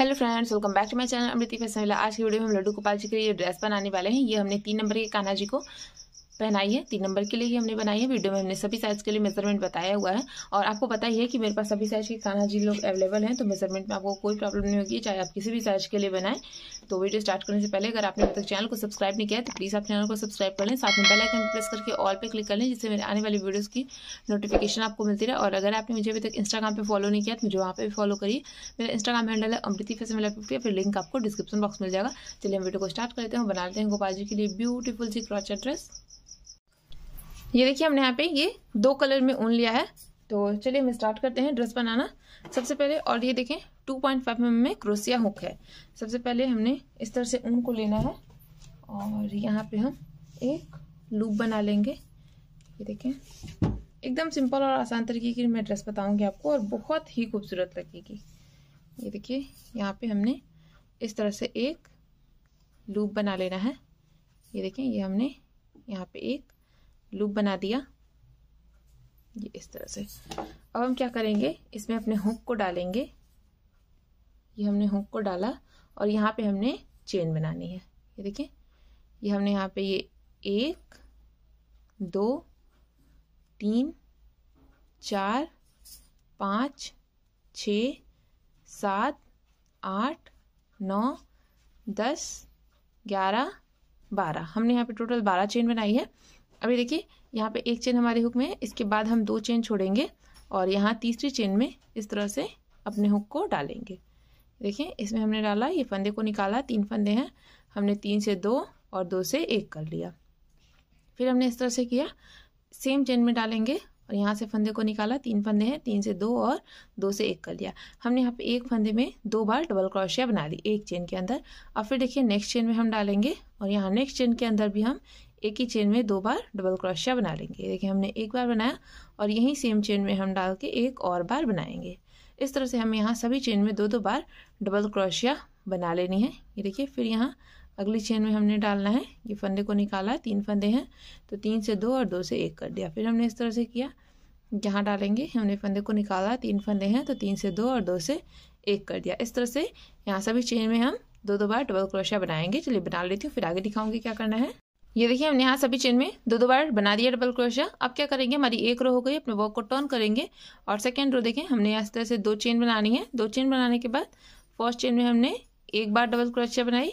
hello friends welcome back to my channel अमृति फैसला आज की वीडियो में हम लड्डू गोपाल जी के लिए ड्रेस बनाने वाले हैं ये हमने तीन नंबर के कान्हा जी को पहनाई है तीन नंबर के लिए ही हमने बनाई है वीडियो में हमने सभी साइज़ के लिए मेजरमेंट बताया हुआ है और आपको पता ही है कि मेरे पास सभी साइज़ के खाना जी लोग अवेलेबल हैं तो मेजरमेंट में आपको कोई प्रॉब्लम नहीं होगी चाहे आप किसी भी साइज़ के लिए बनाएं तो वीडियो स्टार्ट करने से पहले अगर आपने अभी तक चैनल को सब्सक्राइब नहीं किया तो प्लीज़ आप चैनल को सब्सक्राइब कर लें साथ में बेल आइकन प्रेस करके ऑल पे क्लिक कर लें जिससे मेरे आने वाली वीडियोज की नोटिफिकेशन आपको मिलती रहे और अगर आपने मुझे अभी तक इंस्टाग्राम पर फॉलो नहीं किया तो मुझे वहाँ पर भी फॉलो करिए मेरा इंस्टाग्राम हैंडल है अमृति फेस मिला फिफ्टी फिर लिंक आपको डिस्क्रिप्शन बॉक्स मिल जाएगा चलिए हम वीडियो को स्टार्ट करते हैं बनाते हैं गोपाल जी के लिए ब्यूटीफुल सी क्रॉचर ड्रेस ये देखिए हमने यहाँ पे ये दो कलर में ऊन लिया है तो चलिए हम स्टार्ट करते हैं ड्रेस बनाना सबसे पहले और ये देखें 2.5 पॉइंट mm में क्रोसिया हुक है सबसे पहले हमने इस तरह से ऊन को लेना है और यहाँ पे हम एक लूप बना लेंगे ये देखें एकदम सिंपल और आसान तरीके की मैं ड्रेस बताऊंगी आपको और बहुत ही खूबसूरत लगेगी ये देखिए यहाँ पे हमने इस तरह से एक लूप बना लेना है ये देखें ये हमने यहाँ पे एक लूप बना दिया ये इस तरह से अब हम क्या करेंगे इसमें अपने हुक को डालेंगे ये हमने हुक को डाला और यहाँ पे हमने चेन बनानी है ये देखिए ये हमने यहाँ पे ये एक दो तीन चार पाँच छ सात आठ नौ दस ग्यारह बारह हमने यहाँ पे टोटल बारह चेन बनाई है अभी देखिए यहाँ पे एक चेन हमारे हुक में है इसके बाद हम दो चेन छोड़ेंगे और यहाँ तीसरी चेन में इस तरह से अपने हुक को डालेंगे देखिए इसमें हमने डाला ये फंदे को निकाला तीन फंदे हैं हमने तीन से दो और दो से एक कर लिया फिर हमने इस तरह से किया सेम चेन में डालेंगे और यहाँ से फंदे को निकाला तीन फंदे हैं तीन से दो और दो से एक कर लिया हमने यहाँ पे एक फंदे में दो बार डबल क्रोशिया बना ली एक चेन के अंदर अब फिर देखिए नेक्स्ट चेन में हम डालेंगे और यहाँ नेक्स्ट चेन के अंदर भी हम एक ही चेन में दो बार डबल क्रोशिया बना लेंगे देखिए हमने एक बार बनाया और यही सेम चेन में हम डाल के एक और बार बनाएंगे इस तरह से हम यहाँ सभी चेन में दो दो बार डबल क्रोशिया बना लेनी है ये देखिए फिर यहाँ अगली चेन में हमने डालना है ये फंदे को निकाला तीन फंदे हैं तो तीन से दो और दो से एक कर दिया फिर हमने इस तरह से किया यहाँ डालेंगे हमने फंदे को निकाला तीन फंदे हैं तो तीन से दो और दो से एक कर दिया इस तरह से यहाँ सभी चेन में हम दो दो बार डबल क्रोशिया बनाएंगे चलिए बना लेती हूँ फिर आगे दिखाऊंगी क्या करना है ये देखिए हमने यहाँ सभी चेन में दो दो बार बना दिया डबल क्रोशिया अब क्या करेंगे हमारी एक रो हो गई अपने वर्क को टर्न करेंगे और सेकेंड रो देखें हमने इस तरह से दो चेन बनानी है दो चेन बनाने के बाद फर्स्ट चेन में हमने एक बार डबल क्रोशिया बनाई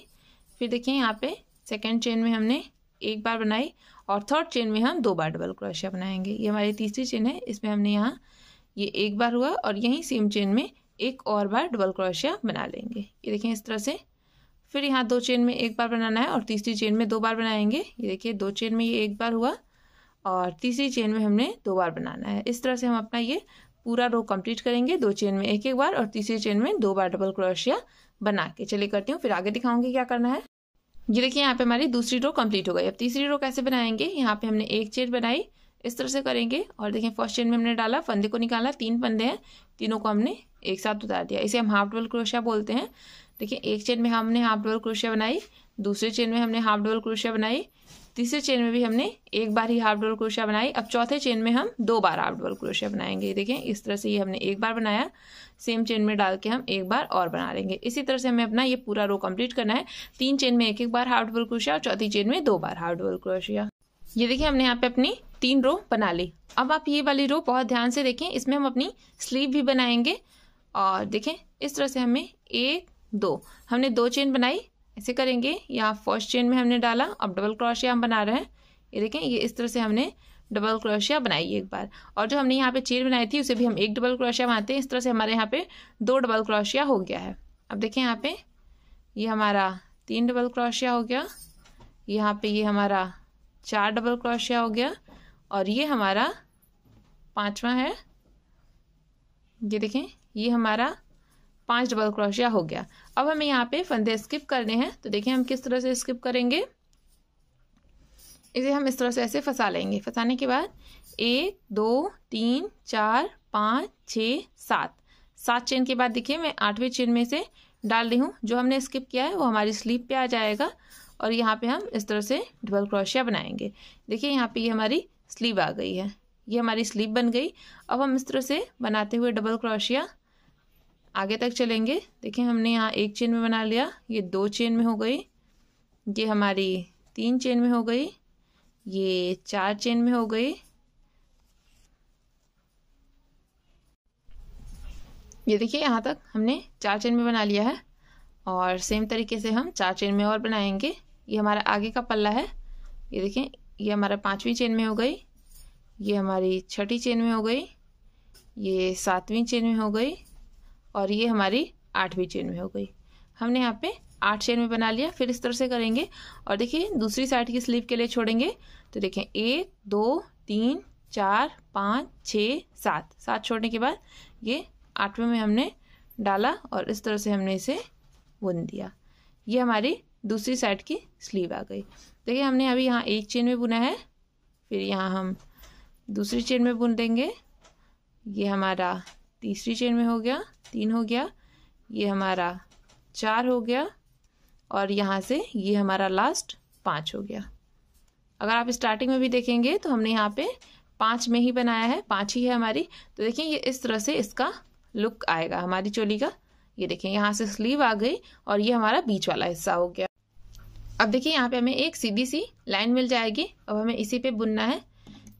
फिर देखिए यहाँ पे सेकेंड चेन में हमने एक बार बनाई और थर्ड चेन में हम दो बार डबल क्रोशिया बनाएंगे ये हमारी तीसरी चेन है इसमें हमने यहाँ ये एक बार हुआ और यहीं सेम चेन में एक और बार डबल क्रोशिया बना लेंगे ये देखें इस तरह से फिर यहाँ दो चेन में एक बार बनाना है और तीसरी चेन में दो बार बनाएंगे ये देखिए दो चेन में ये एक बार हुआ और तीसरी चेन में हमने दो बार बनाना है इस तरह से हम अपना ये पूरा रो कंप्लीट करेंगे दो चेन में एक एक बार और तीसरी चेन में दो बार डबल क्रोशिया बना के चलिए करती हूँ फिर आगे दिखाऊंगी क्या करना है ये देखिए यहाँ पे हमारी दूसरी रो कंप्लीट हो गई अब तीसरी रो कैसे बनाएंगे यहाँ पे हमने एक चेन बनाई इस तरह से करेंगे और देखिए फर्स्ट चेन में हमने डाला फंदे को निकाला तीन फंदे हैं तीनों को हमने एक साथ उतार दिया इसे हम हाफ डबल क्रोशिया बोलते हैं देखिए एक चेन में हमने हाफ डबल क्रोशिया बनाई दूसरे चेन में हमने हाफ डबल क्रोशिया बनाई तीसरे चेन में भी हमने एक बार ही हाफ डबल क्रोशिया बनाई अब चौथे चेन में हम दो बार हाफ डबल क्रोशिया बनाएंगे देखें इस तरह से ये हमने एक बार बनाया सेम चेन में डाल के हम एक बार और बना लेंगे इसी तरह से हमें अपना ये पूरा रो कंप्लीट करना है तीन चेन में एक एक बार हाफ डबल क्रोशिया और चौथी चेन में दो बार हाफ डबल क्रोशिया ये देखिए हमने यहाँ पे अपनी तीन रो बना ली अब आप ये वाली रो बहुत ध्यान से देखें इसमें हम अपनी स्लीव भी बनाएंगे और देखें इस तरह से हमें एक दो हमने दो चेन बनाई ऐसे करेंगे यहाँ फर्स्ट चेन में हमने डाला अब डबल क्रोशिया हम बना रहे हैं ये देखें ये इस तरह से हमने डबल क्रोशिया बनाई एक बार और जो हमने यहाँ पे चेन बनाई थी उसे भी हम एक डबल क्रोशिया बनाते हैं इस तरह से हमारे यहाँ पे दो डबल क्रोशिया हो गया है अब देखें यहाँ पे ये हमारा तीन डबल क्रोशिया हो गया यहाँ पे ये हमारा चार डबल क्रोशिया हो गया और ये हमारा पाँचवा है ये देखें ये हमारा पांच डबल क्रोशिया हो गया अब हमें यहाँ पे फंदे स्किप करने हैं तो देखिए हम किस तरह से स्किप करेंगे इसे हम इस तरह से ऐसे फंसा लेंगे फंसाने के बाद एक दो तीन चार पाँच छ सात सात चेन के बाद देखिए मैं आठवें चेन में से डाल रही हूँ जो हमने स्किप किया है वो हमारी स्लीव पे आ जाएगा और यहाँ पे हम इस तरह से डबल क्रोशिया बनाएंगे देखिए यहाँ पे ये यह हमारी स्लीव आ गई है ये हमारी स्लीव बन गई अब हम इस तरह से बनाते हुए डबल क्रोशिया आगे तक चलेंगे देखिए हमने यहाँ एक चेन में बना लिया ये दो चेन में हो गई ये हमारी तीन चेन में हो गई ये चार चेन में हो गई ये देखिए यहाँ तक हमने चार चेन में बना लिया है और सेम तरीके से हम चार चेन में और बनाएंगे ये हमारा आगे का पल्ला है ये देखें ये हमारा पाँचवीं चेन में हो गई ये हमारी छठी चेन में हो गई ये सातवीं चेन में हो गई और ये हमारी आठवीं चेन में हो गई हमने यहाँ पे आठ चेन में बना लिया फिर इस तरह से करेंगे और देखिए दूसरी साइड की स्लीव के लिए छोड़ेंगे तो देखें एक दो तीन चार पाँच छः सात सात छोड़ने के बाद ये आठवें में हमने डाला और इस तरह से हमने इसे बुन दिया ये हमारी दूसरी साइड की स्लीव आ गई देखिए हमने अभी यहाँ एक चेन में बुना है फिर यहाँ हम दूसरी चेन में बुन देंगे ये हमारा तीसरी चेन में हो गया तीन हो गया ये हमारा चार हो गया और यहाँ से ये हमारा लास्ट पाँच हो गया अगर आप स्टार्टिंग में भी देखेंगे तो हमने यहाँ पे पाँच में ही बनाया है पाँच ही है हमारी तो देखिए ये इस तरह से इसका लुक आएगा हमारी चोली का ये देखें यहाँ से स्लीव आ गई और ये हमारा बीच वाला हिस्सा हो गया अब देखिए यहाँ पे हमें एक सीधी सी लाइन मिल जाएगी अब हमें इसी पे बुनना है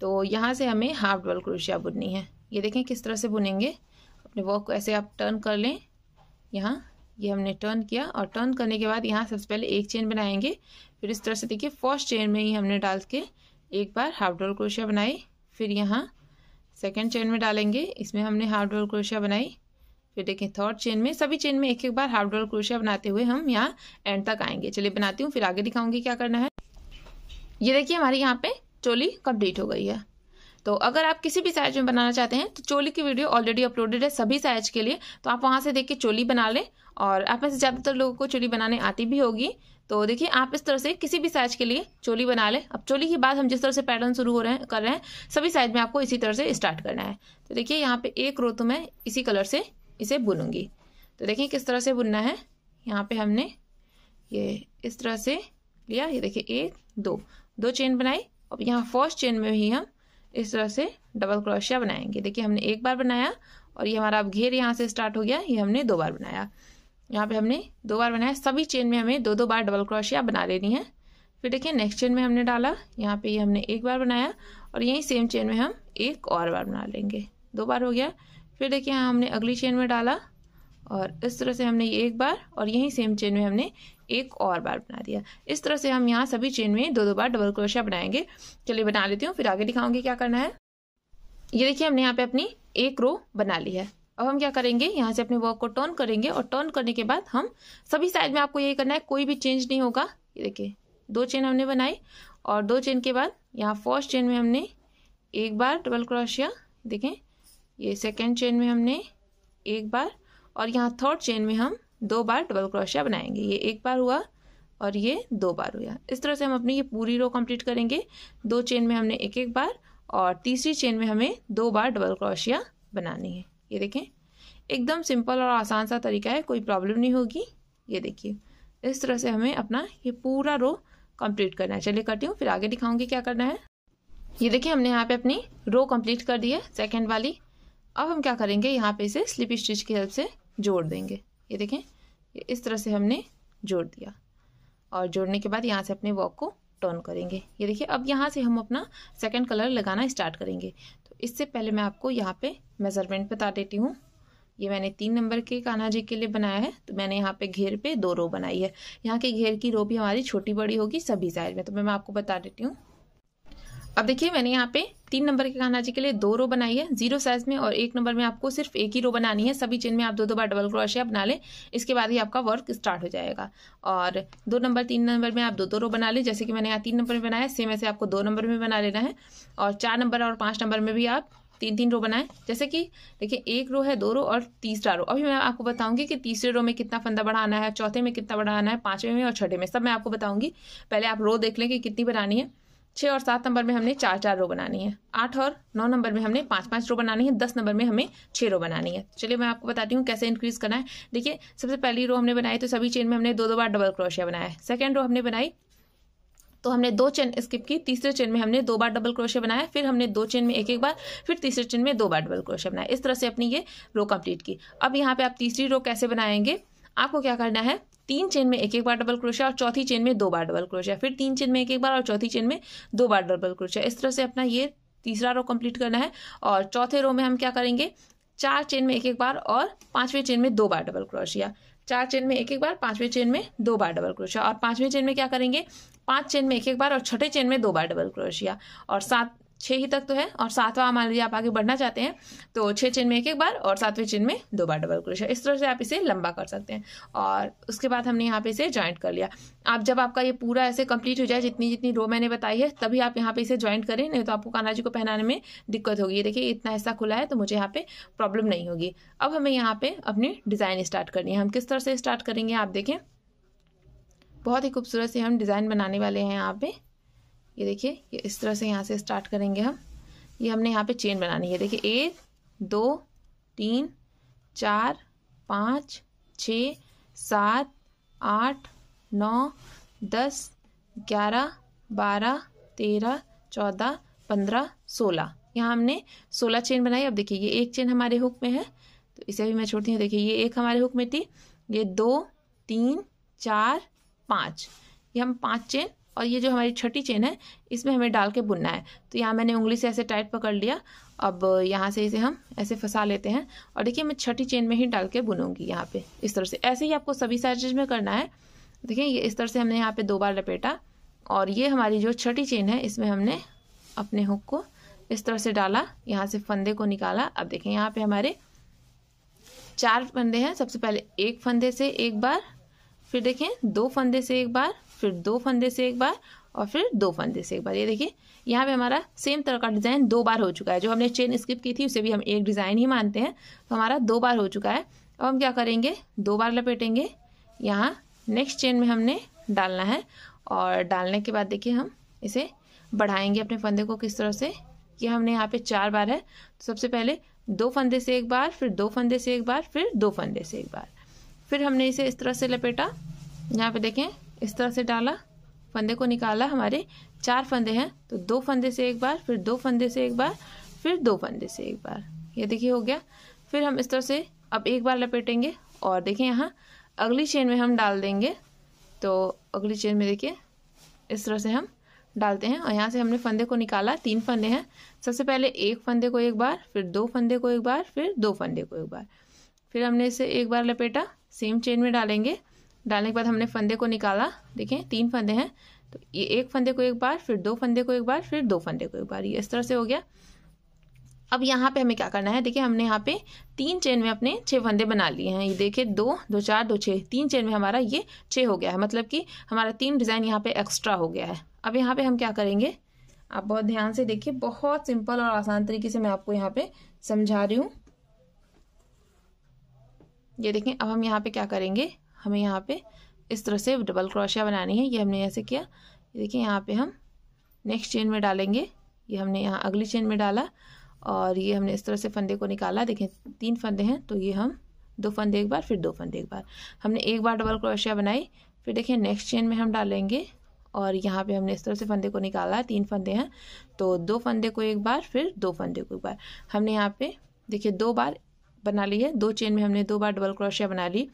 तो यहाँ से हमें हाफ डबल क्रोशिया बुननी है ये देखें किस तरह से बुनेंगे अपने वर्क को ऐसे आप टर्न कर लें यहाँ ये हमने टर्न किया और टर्न करने के बाद यहाँ सबसे पहले एक चेन बनाएंगे फिर इस तरह से देखिए फर्स्ट चेन में ही हमने डाल के एक बार हाफ डोल क्रोशिया बनाई फिर यहाँ सेकेंड चेन में डालेंगे इसमें हमने हाफ डोल क्रोशिया बनाई फिर देखें थर्ड चेन में सभी चेन में एक एक बार हाफ डोल क्रोशिया बनाते हुए हम यहाँ एंड तक आएंगे चलिए बनाती हूँ फिर आगे दिखाऊंगी क्या करना है ये देखिए हमारे यहाँ पे चोली कंप्लीट हो गई है तो अगर आप किसी भी साइज में बनाना चाहते हैं तो चोली की वीडियो ऑलरेडी अपलोडेड है सभी साइज के लिए तो आप वहाँ से देख के चोली बना लें और आप में से ज़्यादातर लोगों को चोली बनाने आती भी होगी तो देखिए आप इस तरह से किसी भी साइज के लिए चोली बना लें अब चोली के बाद हम जिस तरह से पैटर्न शुरू हो रहे हैं कर रहे हैं सभी साइज में आपको इसी तरह से स्टार्ट करना है तो देखिए यहाँ पे एक रो तो मैं इसी कलर से इसे बुनूंगी तो देखिए किस तरह से बुनना है यहाँ पे हमने ये इस तरह से लिया ये देखिए एक दो दो चेन बनाई अब यहाँ फर्स्ट चेन में ही हम इस तरह से डबल क्रोशिया बनाएंगे देखिए हमने एक बार बनाया और ये हमारा अब घेर यहाँ से स्टार्ट हो गया ये हमने दो बार बनाया यहाँ पे हमने दो बार बनाया सभी चेन में हमें दो दो बार डबल क्रोशिया बना लेनी है फिर देखिए नेक्स्ट चेन में हमने डाला यहाँ पे ये हमने एक बार बनाया और यही सेम चेन में हम एक और बार बना लेंगे दो बार हो गया फिर देखिए यहाँ हमने अगली चेन में डाला और इस तरह से हमने ये एक बार और यही सेम चेन में हमने एक और बार बना दिया इस तरह से हम यहाँ सभी चेन में दो दो बार डबल क्रोशिया बनाएंगे चलिए बना लेती हूँ फिर आगे दिखाऊंगी क्या करना है ये देखिए हमने यहाँ पे अपनी एक रो बना ली है अब हम क्या करेंगे यहाँ से अपने वर्क को टर्न करेंगे और टर्न करने के बाद हम सभी साइड में आपको यही करना है कोई भी चेंज नहीं होगा ये देखिए दो चेन हमने बनाई और दो चेन के बाद यहाँ फर्स्ट चेन में हमने एक बार डबल क्रोशिया देखें ये सेकेंड चेन में हमने एक बार और यहाँ थर्ड चेन में हम दो बार डबल क्रोशिया बनाएंगे ये एक बार हुआ और ये दो बार हुआ इस तरह से हम अपनी ये पूरी रो कंप्लीट करेंगे दो चेन में हमने एक एक बार और तीसरी चेन में हमें दो बार डबल क्रोशिया बनानी है ये देखें एकदम सिंपल और आसान सा तरीका है कोई प्रॉब्लम नहीं होगी ये देखिए इस तरह से हमें अपना ये पूरा रो कंप्लीट करना है चलिए करती हूँ फिर आगे दिखाऊंगी क्या करना है ये देखिए हमने यहाँ पे अपनी रो कंप्लीट कर दी है सेकेंड वाली अब हम क्या करेंगे यहाँ पे इसे स्लिप स्टिच की हेल्प से जोड़ देंगे ये देखें इस तरह से हमने जोड़ दिया और जोड़ने के बाद यहाँ से अपने वॉक को टर्न करेंगे ये देखिए अब यहाँ से हम अपना सेकंड कलर लगाना स्टार्ट करेंगे तो इससे पहले मैं आपको यहाँ पे मेज़रमेंट बता देती हूँ ये मैंने तीन नंबर के कान्हा जी के लिए बनाया है तो मैंने यहाँ पे घेर पे दो रो बनाई है यहाँ के घेर की रो भी हमारी छोटी बड़ी होगी सभी साइज में तो मैं मैं आपको बता देती हूँ अब देखिए मैंने यहाँ पे तीन नंबर के जी के लिए दो रो बनाई है जीरो साइज में और एक नंबर में आपको सिर्फ एक ही रो बनानी है सभी चेन में आप दो दो बार डबल क्रोशिया बना लें इसके बाद ही आपका वर्क स्टार्ट हो जाएगा और दो नंबर तीन नंबर में आप दो दो रो बना लें जैसे कि मैंने यहाँ तीन नंबर में बनाया सेम ऐसे आपको दो नंबर में बना लेना है और चार नंबर और पाँच नंबर में भी आप तीन तीन रो बनाएं जैसे कि देखिए एक रो है दो रो और तीसरा रो अभी मैं आपको बताऊंगी कि तीसरे रो में कितना फंदा बढ़ाना है चौथे में कितना बढ़ाना है पांचवें में और छठे में सब मैं आपको बताऊंगी पहले आप रो देख लें कि कितनी बनानी है छः और सात नंबर में हमने चार चार रो बनानी है आठ और नौ नंबर में हमने पाँच पाँच रो बनानी है दस नंबर में हमें छः रो बनानी है चलिए मैं आपको बताती हूँ कैसे इंक्रीज़ करना है देखिए सबसे पहली रो हमने बनाई तो सभी चेन में हमने दो दो बार डबल क्रोशिया बनाया है सेकेंड रो हमने बनाई तो हमने दो चेन स्किप की तीसरे चेन में हमने दो बार डबल क्रोशिया बनाया फिर हमने दो चेन में एक एक बार फिर तीसरे चेन में दो बार डबल क्रोशिया बनाया इस तरह से अपनी ये रो कंप्लीट की अब यहाँ पे आप तीसरी रो कैसे बनाएंगे आपको क्या करना है तीन चेन में एक एक बार डबल क्रोशिया और चौथी चेन में दो बार डबल क्रोशिया फिर तीन चेन में एक एक बार और चौथी चेन में दो बार डबल क्रोशिया इस तरह से अपना ये तीसरा रो कंप्लीट करना है और चौथे रो में हम क्या करेंगे चार चेन में एक एक बार और पांचवें चेन में दो बार डबल क्रोशिया चार चेन में एक एक बार पांचवें चेन में दो बार डबल क्रोशिया और पांचवें चेन में क्या करेंगे पांच चेन में एक एक बार और छठे चेन में दो बार डबल क्रोशिया और सात छः ही तक तो है और सातवां मान लीजिए आप आगे बढ़ना चाहते हैं तो छः चिन्ह में एक एक बार और सातवें चिन्ह में दो बार डबल क्रोशिया इस तरह से आप इसे लंबा कर सकते हैं और उसके बाद हमने यहाँ पे इसे ज्वाइंट कर लिया आप जब आपका ये पूरा ऐसे कंप्लीट हो जाए जितनी जितनी रो मैंने बताई है तभी आप यहाँ पे इसे ज्वाइंट करें नहीं तो आपको कान्हा जी को पहनाने में दिक्कत होगी देखिए इतना हिस्सा खुला है तो मुझे यहाँ पे प्रॉब्लम नहीं होगी अब हमें यहाँ पे अपनी डिज़ाइन स्टार्ट करनी है हम किस तरह से स्टार्ट करेंगे आप देखें बहुत ही खूबसूरत से हम डिज़ाइन बनाने वाले हैं यहाँ पे ये देखिए ये इस तरह से यहाँ से स्टार्ट करेंगे हम ये हमने यहाँ पे चेन बनानी है देखिए एक दो तीन चार पाँच छ सात आठ नौ दस ग्यारह बारह तेरह चौदह पंद्रह सोलह यहाँ हमने सोलह चेन बनाई अब देखिए ये एक चेन हमारे हुक में है तो इसे भी मैं छोड़ती हूँ देखिए ये एक हमारे हुक में थी ये दो तीन चार पाँच ये हम पाँच चेन और ये जो हमारी छठी चेन है इसमें हमें डाल के बुनना है तो यहाँ मैंने उंगली से ऐसे टाइट पकड़ लिया अब यहाँ से इसे हम ऐसे फंसा लेते हैं और देखिए मैं छठी चेन में ही डाल के बुनूंगी यहाँ पे इस तरह से ऐसे ही आपको सभी साइज में करना है देखिए ये इस तरह से हमने यहाँ पे दो बार लपेटा और ये हमारी जो छठी चेन है इसमें हमने अपने हुक को इस तरह से डाला यहाँ से फंदे को निकाला अब देखें यहाँ पे हमारे चार फंदे हैं सबसे पहले एक फंदे से एक बार फिर देखें दो फंदे से एक बार फिर दो फंदे से एक बार और फिर दो फंदे से एक बार ये देखिए यहाँ पे हमारा सेम तरह का डिज़ाइन दो बार हो चुका है जो हमने चेन स्किप की थी उसे भी हम एक डिज़ाइन ही मानते हैं तो हमारा दो बार हो चुका है अब हम क्या करेंगे दो बार लपेटेंगे यहाँ नेक्स्ट चेन में हमने डालना है और डालने के बाद देखिए हम इसे बढ़ाएंगे अपने फंदे को किस तरह से कि हमने यहाँ पे चार बार है तो सबसे पहले दो फंदे से एक बार फिर दो फंदे से एक बार फिर दो फंदे से एक बार फिर हमने इसे इस तरह से लपेटा यहाँ पे देखें इस तरह से डाला फंदे को निकाला हमारे चार फंदे हैं तो दो फंदे से एक बार फिर दो फंदे से एक बार फिर दो फंदे से एक बार ये देखिए हो गया फिर हम इस तरह से अब एक बार लपेटेंगे और देखिए यहाँ अगली चेन में हम डाल देंगे तो अगली चेन में देखिए इस तरह से हम डालते हैं और यहाँ से हमने फंदे को निकाला तीन फंदे हैं सबसे पहले एक फंदे को एक बार फिर दो फंदे को एक बार फिर दो फंदे को एक बार फिर हमने इसे एक बार लपेटा सेम चेन में डालेंगे डालने के बाद हमने फंदे को निकाला देखें तीन फंदे हैं तो ये एक फंदे को एक बार फिर दो फंदे को एक बार फिर दो फंदे को एक बार ये इस तरह से हो गया अब यहाँ पे हमें क्या करना है देखिए हमने यहाँ पे तीन चेन में अपने छह फंदे बना लिए हैं ये देखिए दो दो चार दो छः तीन चेन में हमारा ये छः हो गया है मतलब कि हमारा तीन डिज़ाइन यहाँ पे एक्स्ट्रा हो गया है अब यहाँ पे हम क्या करेंगे आप बहुत ध्यान से देखिए बहुत सिंपल और आसान तरीके से मैं आपको यहाँ पे समझा रही हूँ ये देखें अब हम यहाँ पे क्या करेंगे हमें यहाँ पे इस तरह से डबल क्रोशिया बनानी है ये हमने ऐसे किया देखिए यहाँ पे हम नेक्स्ट चेन में डालेंगे ये हमने यहाँ अगली चेन में डाला और ये हमने इस तरह से फंदे को निकाला देखें तीन फंदे हैं तो ये हम दो फंदे एक बार फिर दो फंदे एक बार हमने एक बार डबल क्रोशिया बनाई फिर देखिए नेक्स्ट चेन में हम डालेंगे और यहाँ पे हमने इस तरह से फंदे को निकाला तीन फंदे हैं तो दो फंदे को एक बार फिर दो फंदे को एक बार हमने यहाँ पे देखिए दो बार बना ली है दो चेन में हमने दो बार डबल क्रोशिया बना ली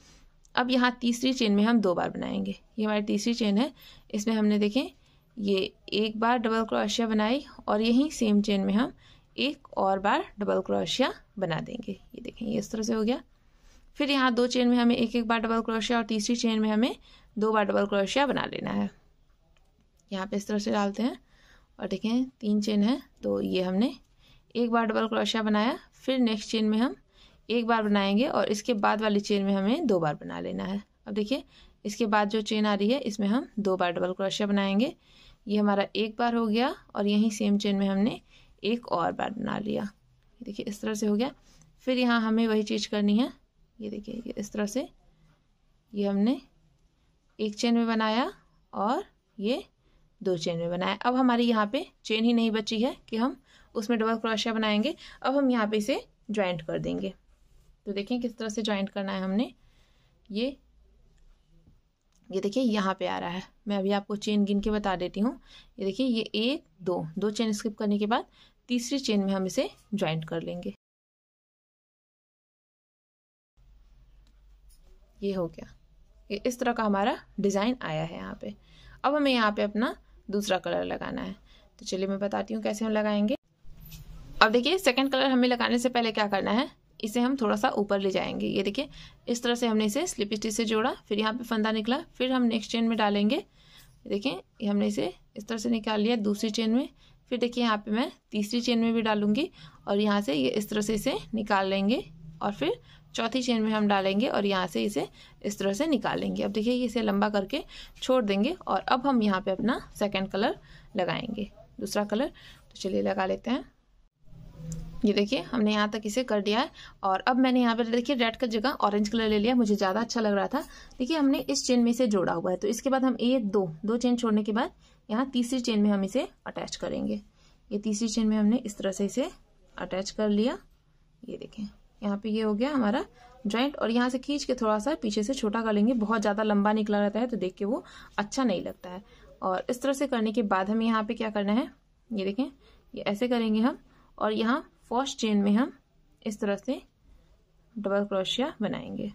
अब यहाँ तीसरी चेन में हम दो बार बनाएंगे ये हमारी तीसरी चेन है इसमें हमने देखें ये एक बार डबल क्रोशिया बनाई और यहीं सेम चेन में हम एक और बार डबल क्रोशिया बना देंगे ये देखें ये इस तरह से हो गया फिर यहाँ दो चेन में हमें एक एक बार डबल क्रोशिया और तीसरी चेन में हमें दो बार डबल क्रोशिया बना लेना है यहाँ पे इस तरह से डालते हैं और देखें तीन चेन है तो ये हमने एक बार डबल क्रोशिया बनाया फिर नेक्स्ट चेन में हम एक बार बनाएंगे और इसके बाद वाली चेन में हमें दो बार बना लेना है अब देखिए इसके बाद जो चेन आ रही है इसमें हम दो बार डबल क्रोशिया बनाएंगे ये हमारा एक बार हो गया और यहीं सेम चेन में हमने एक और बार बना लिया देखिए इस तरह से हो गया फिर यहाँ हमें वही चीज़ करनी है ये देखिए ये इस तरह से ये हमने एक चेन में बनाया और ये दो चेन में बनाया अब हमारी यहाँ पे चेन ही नहीं बची है कि हम उसमें डबल क्रोशिया बनाएंगे अब हम यहाँ पे इसे ज्वाइंट कर देंगे तो देखें किस तरह से ज्वाइंट करना है हमने ये ये देखिए यहाँ पे आ रहा है मैं अभी आपको चेन गिन के बता देती हूँ ये देखिए ये एक दो दो चेन स्किप करने के बाद तीसरी चेन में हम इसे ज्वाइंट कर लेंगे ये हो गया ये इस तरह का हमारा डिज़ाइन आया है यहाँ पे अब हमें यहाँ पे अपना दूसरा कलर लगाना है तो चलिए मैं बताती हूँ कैसे हम लगाएंगे अब देखिए सेकंड कलर हमें लगाने से पहले क्या करना है इसे हम थोड़ा सा ऊपर ले जाएंगे ये देखिए इस तरह से हमने इसे स्लिप स्टिच से जोड़ा फिर यहाँ पे फंदा निकला फिर हम नेक्स्ट चेन में डालेंगे देखें हमने इसे इस तरह से निकाल लिया दूसरी चेन में फिर देखिए यहाँ पे मैं तीसरी चेन में भी डालूंगी और यहाँ से ये इस तरह से इसे निकाल लेंगे और फिर चौथी चेन में हम डालेंगे और यहाँ से इसे इस तरह से निकाल लेंगे अब देखिए इसे लंबा करके छोड़ देंगे और अब हम यहाँ पर अपना सेकेंड कलर लगाएंगे दूसरा कलर तो चलिए लगा लेते हैं ये देखिए हमने यहाँ तक इसे कर दिया है और अब मैंने यहाँ पर देखिए रेड का जगह ऑरेंज कलर ले लिया मुझे ज़्यादा अच्छा लग रहा था देखिए हमने इस चेन में इसे जोड़ा हुआ है तो इसके बाद हम ये दो दो चेन छोड़ने के बाद यहाँ तीसरी चेन में हम इसे अटैच करेंगे ये तीसरी चेन में हमने इस तरह से इसे अटैच कर लिया ये देखें यहाँ पे ये हो गया हमारा ज्वाइंट और यहाँ से खींच के थोड़ा सा पीछे से छोटा कर लेंगे बहुत ज़्यादा लंबा निकला रहता है तो देख के वो अच्छा नहीं लगता है और इस तरह से करने के बाद हमें यहाँ पे क्या करना है ये देखें ये ऐसे करेंगे हम और यहाँ फर्स्ट चेन में हम इस तरह से डबल क्रोशिया बनाएंगे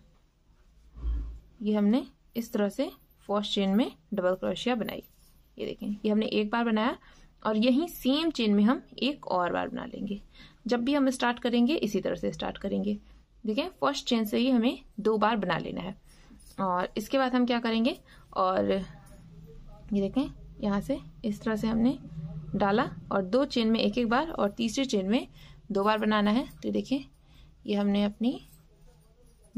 ये हमने इस तरह से फर्स्ट चेन में डबल क्रोशिया बनाई ये देखें ये हमने एक बार बनाया और यही सेम चेन में हम एक और बार बना लेंगे जब भी हम स्टार्ट करेंगे इसी तरह से स्टार्ट करेंगे देखें फर्स्ट चेन से ही हमें दो बार बना लेना है और इसके बाद हम क्या करेंगे और ये देखें यहाँ से इस तरह से हमने डाला और दो चेन में एक एक बार और तीसरे चेन में दो बार बनाना है तो देखिए ये हमने अपनी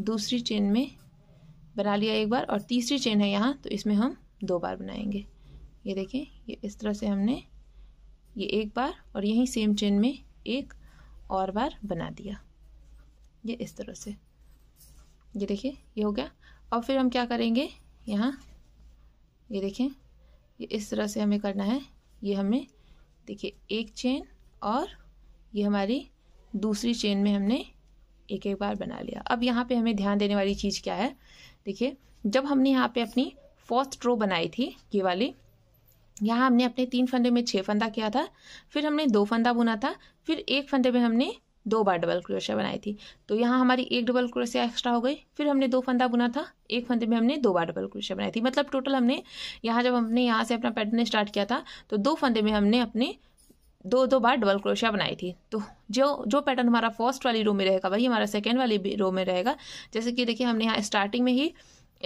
दूसरी चेन में बना लिया एक बार और तीसरी चेन है यहाँ तो इसमें हम दो बार बनाएंगे ये देखिए ये इस तरह से हमने ये एक बार और यहीं सेम चेन में एक और बार बना दिया ये इस तरह से ये देखिए ये हो गया और फिर हम क्या करेंगे यहाँ ये देखें ये इस तरह से हमें करना है ये हमें देखिए एक चेन और ये हमारी दूसरी चेन में हमने एक एक बार बना लिया अब यहाँ पे हमें ध्यान देने वाली चीज़ क्या है देखिए जब हमने यहाँ पे अपनी फोर्थ रो बनाई थी ये वाली यहाँ हमने अपने तीन फंदे में छः फंदा किया था फिर हमने दो फंदा बुना था फिर एक फंदे में हमने दो बार डबल क्रोशिया बनाई थी तो यहाँ हमारी एक डबल क्रोशिया एक्स्ट्रा हो गई फिर हमने दो फंदा बुना था एक फंदे में हमने दो बार डबल क्रोशिया बनाई थी मतलब टोटल हमने यहाँ जब हमने यहाँ से अपना पैटर्न स्टार्ट किया था तो दो फंदे में हमने अपने दो दो बार डबल क्रोशिया बनाई थी तो जो जो पैटर्न हमारा फर्स्ट वाली रो में रहेगा वही हमारा सेकेंड वाली रो में रहेगा जैसे कि देखिए हमने यहाँ स्टार्टिंग में ही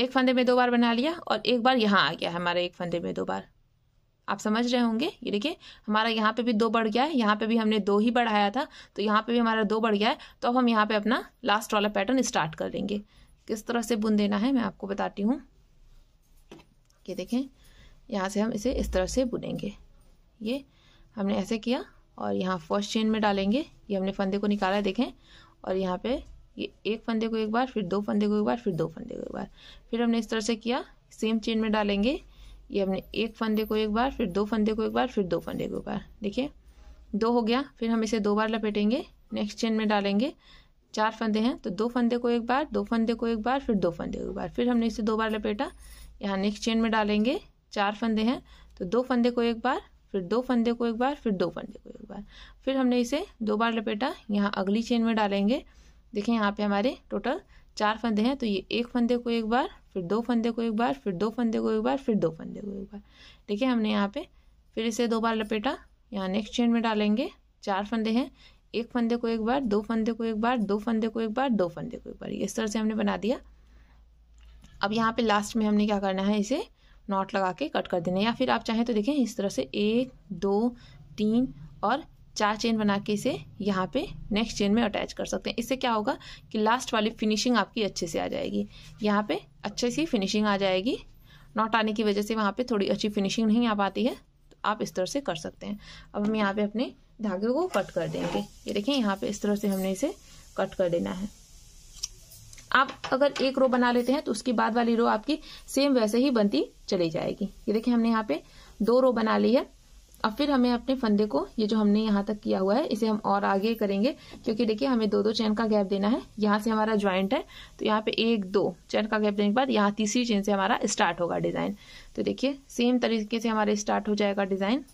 एक फंदे में दो बार बना लिया और एक बार यहाँ आ गया हमारे एक फंदे में दो बार आप समझ रहे होंगे ये देखिए हमारा यहाँ पे भी दो बढ़ गया है यहाँ पे भी हमने दो ही बढ़ाया था तो यहाँ पे भी हमारा दो बढ़ गया है तो अब हम यहाँ पे अपना लास्ट वाला पैटर्न स्टार्ट कर लेंगे किस तरह से बुन देना है मैं आपको बताती हूँ ये देखें यहाँ से हम इसे इस तरह से बुनेंगे ये हमने ऐसे किया और यहाँ फर्स्ट चेन में डालेंगे ये हमने फंदे को निकाला देखें और यहाँ पे ये एक फंदे को एक बार फिर दो फंदे को एक बार फिर दो फंदे को एक बार फिर हमने इस तरह से किया सेम चेन में डालेंगे ये हमने एक फंदे को एक बार फिर दो फंदे को एक बार फिर दो फंदे को एक बार देखिए दो हो गया फिर हम इसे दो बार लपेटेंगे नेक्स्ट चेन में डालेंगे चार फंदे हैं तो दो फंदे को एक बार दो फंदे को एक बार फिर दो फंदे को एक बार फिर हमने इसे दो बार लपेटा यहाँ नेक्स्ट चेन में डालेंगे चार फंदे हैं तो दो फंदे को एक बार फिर दो फंदे को एक बार फिर दो फंदे को एक बार फिर हमने इसे दो बार लपेटा यहाँ अगली चेन में डालेंगे देखें यहाँ पे हमारे टोटल चार फंदे हैं तो ये एक फंदे को एक बार फिर दो फंदे को एक बार फिर दो फंदे को एक बार फिर दो फंदे को एक बार देखिए हमने यहाँ पे फिर इसे दो बार लपेटा यहाँ नेक्स्ट चेन में डालेंगे चार फंदे हैं एक फंदे को एक बार दो फंदे को एक बार दो फंदे को एक बार दो फंदे को एक बार इस तरह से हमने बना दिया अब यहाँ पे लास्ट में हमने क्या करना है इसे नॉट लगा के कट कर देना या फिर आप चाहें तो देखें इस तरह से एक दो तीन और चार चेन बना के इसे यहाँ पे नेक्स्ट चेन में अटैच कर सकते हैं इससे क्या होगा कि लास्ट वाली फिनिशिंग आपकी अच्छे से आ जाएगी यहाँ पे अच्छे सी फिनिशिंग आ जाएगी नॉट आने की वजह से वहाँ पे थोड़ी अच्छी फिनिशिंग नहीं आ पाती है तो आप इस तरह से कर सकते हैं अब हम यहाँ पे अपने धागे को कट कर देंगे ये देखें यहाँ पर इस तरह से हमने इसे कट कर देना है आप अगर एक रो बना लेते हैं तो उसकी बाद वाली रो आपकी सेम वैसे ही बनती चली जाएगी ये देखिए हमने यहाँ पे दो रो बना ली है अब फिर हमें अपने फंदे को ये जो हमने यहाँ तक किया हुआ है इसे हम और आगे करेंगे क्योंकि देखिए हमें दो दो चैन का गैप देना है यहाँ से हमारा ज्वाइंट है तो यहाँ पे एक दो चैन का गैप देने के बाद यहाँ तीसरी चैन से हमारा स्टार्ट होगा डिजाइन तो देखिए सेम तरीके से हमारा स्टार्ट हो जाएगा डिजाइन